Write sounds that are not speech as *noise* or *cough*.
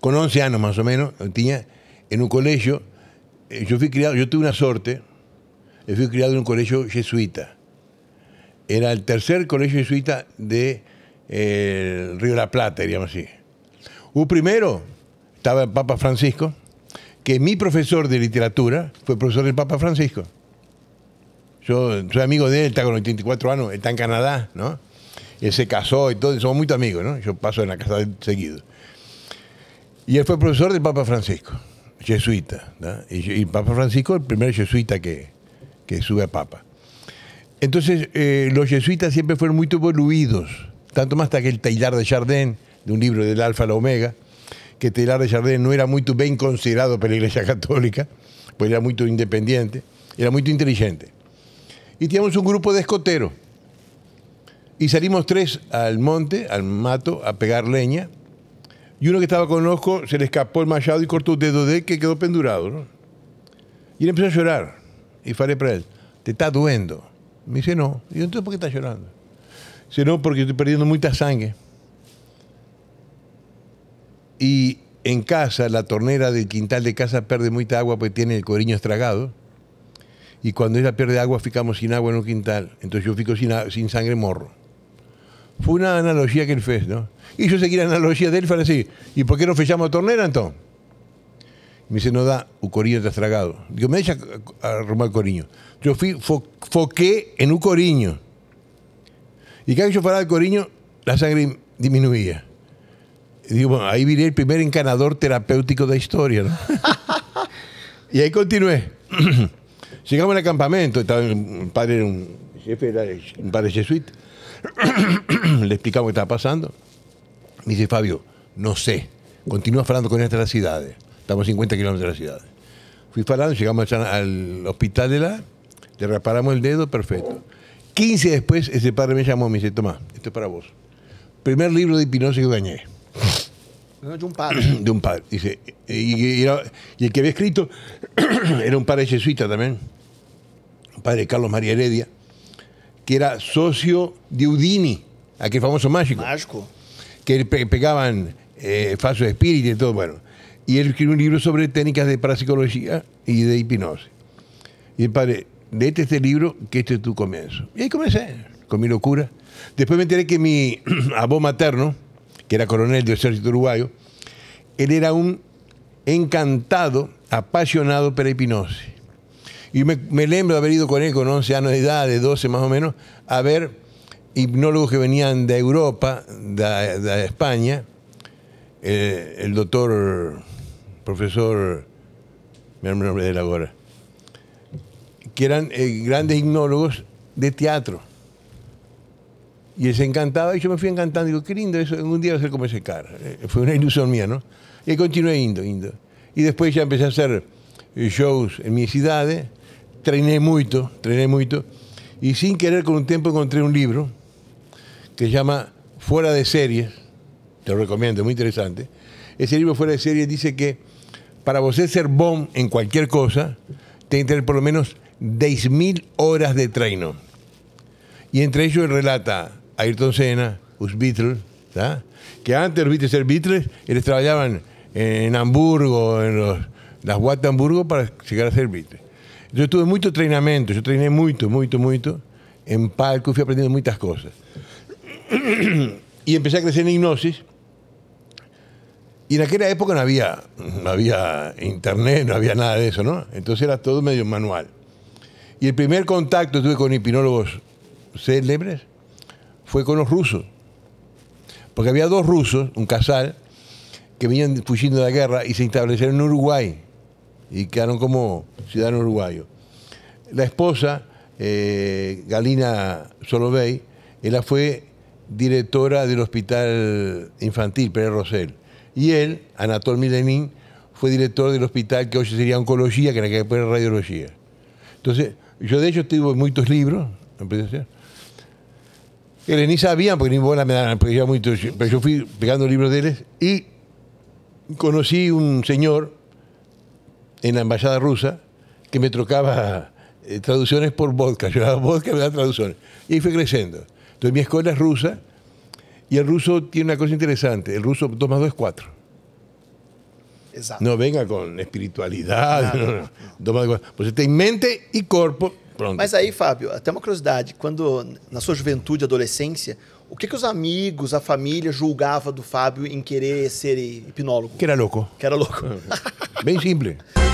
con 11 años más o menos, tenía en un colegio, eh, yo fui criado, yo tuve una suerte, eh, fui criado en un colegio jesuita. Era el tercer colegio jesuita de eh, Río de la Plata, diríamos así. Un primero estaba el Papa Francisco, que mi profesor de literatura fue profesor del Papa Francisco. Yo soy amigo de él, está con 84 años, está en Canadá, ¿no? Él se casó y todo, somos muy amigos, ¿no? Yo paso en la casa de seguido. Y él fue profesor del Papa Francisco, jesuita. Y, Papa Francisco, el primer jesuita que, sube a Papa. Entonces, eh, los jesuitas siempre fueron muy evoluidos, tanto más hasta que el Taylor de Chardin, de un libro del Alfa a la Omega, que Taylor de Chardin no era muy bien considerado por la Iglesia Católica, pues era muy independiente, era muy inteligente. Y teníamos un grupo de escoteros. Y salimos tres al monte, al mato, a pegar leña y uno que estaba con se le escapó el machado y cortó un dedo de que quedó pendurado. Y él empezó a llorar. Y fale para él, te está duendo. Me dice, no. Y yo, entonces, ¿por qué estás llorando? Dice, no, porque estoy perdiendo mucha sangre. Y en casa, la tornera del quintal de casa pierde mucha agua porque tiene el coriño estragado. Y cuando ella pierde agua, ficamos sin agua en un quintal. Entonces yo fico sin sangre morro. Fue una analogía que él fez, ¿no? Y yo seguí la analogía de él, para así, ¿y por qué no fechamos a Tornera entonces? Me dice, no da, u coriño tragado. Digo, me a arrumar coriño. Yo fui, foqué en un coriño. Y cada vez que yo paraba el coriño, la sangre disminuía. digo, bueno, ahí viré el primer encanador terapéutico de la historia. ¿no? *laughs* y ahí continué. *clears throat* Llegamos al campamento, estaba, el padre un jefe de Un padre jesuita. Le explicamos qué estaba pasando. Me dice, Fabio, no sé. Continúa hablando con estas las ciudades. Estamos a 50 kilómetros de las ciudades. Fui falando, llegamos al hospital de la, le reparamos el dedo, perfecto. 15 después, ese padre me llamó y me dice, Tomás, esto es para vos. Primer libro de hipnosis que gané. *clears throat* de un padre. Dice, y, el que había escrito *clears throat* era un padre jesuita también, un padre Carlos María Heredia que era socio de Udini, aquel famoso mágico. Que pegaban eh, falsos espíritus y todo, bueno. Y él escribió un libro sobre técnicas de parapsicología y de hipnosis. Y el padre, léete este libro, que este es tu comienzo. Y ahí comencé, con mi locura. Después me enteré que mi *clears throat* abó materno, que era coronel del ejército uruguayo, él era un encantado, apasionado por la hipnosis. Y me, me lembro de haber ido con él con 11 años de edad, de 12 más o menos, a ver hipnólogos que venían de Europa, de, de España, eh, el doctor, profesor, me nombre de él ahora, que eran eh, grandes hipnólogos de teatro. Y él se encantaba, y yo me fui encantando, digo, qué lindo eso, un día va a ser como ese cara. Eh, fue una ilusión mía, ¿no? Y continué indo, indo. Y después ya empecé a hacer shows en mis ciudades, Trainé mucho, y mucho, y sin querer con un tiempo encontré un libro que se llama Fuera de series, te lo recomiendo, muy interesante. Ese libro Fuera de series dice que para vos ser bom en cualquier cosa, tenés que tener por lo menos 10.000 horas de treino. Y entre ellos relata Ayrton Senna, los Beatles, que antes los ser Beatles, ellos trabajaban en Hamburgo, en los, las Hamburgo para llegar a ser Beatles. Yo tuve mucho entrenamiento. yo entrené mucho, mucho, mucho en palco, fui aprendiendo muchas cosas. *clears throat* Y empecé a crecer en hipnosis. Y en aquella época no había, no había internet, no había nada de eso, ¿no? Entonces era todo medio manual. Y el primer contacto que tuve con hipnólogos célebres fue con los rusos. Porque había dos rusos, un casal, que venían fugiendo de la guerra y se establecieron en Uruguay y quedaron como ciudadanos uruguayos. La esposa, eh, Galina Solovey, ella fue directora del Hospital Infantil Pérez Rosel. Y él, Anatol Milenín, fue director del hospital que hoy sería oncología, que era que era radiología. Entonces, yo de hecho tuve muchos libros, empecé ni sabían, porque ni buena me daban, porque yo, muchos pero yo fui pegando libros de él y conocí un señor en la embajada rusa que me trocaba eh, traducciones por vodka. Yo daba vodka, me daba traducciones. Y ahí fue creciendo. Entonces mi escuela es rusa y el ruso tiene una cosa interesante. El ruso 2 más 2 es 4. Exacto. No venga con espiritualidade. Não, mais não. Você tem mente e corpo. Pronto. Mas aí, Fábio, até uma curiosidade. Quando, na sua juventude, adolescência, o que, que os amigos, a família julgava do Fábio em querer ser hipnólogo? Que era louco. Que era louco. Bem simples.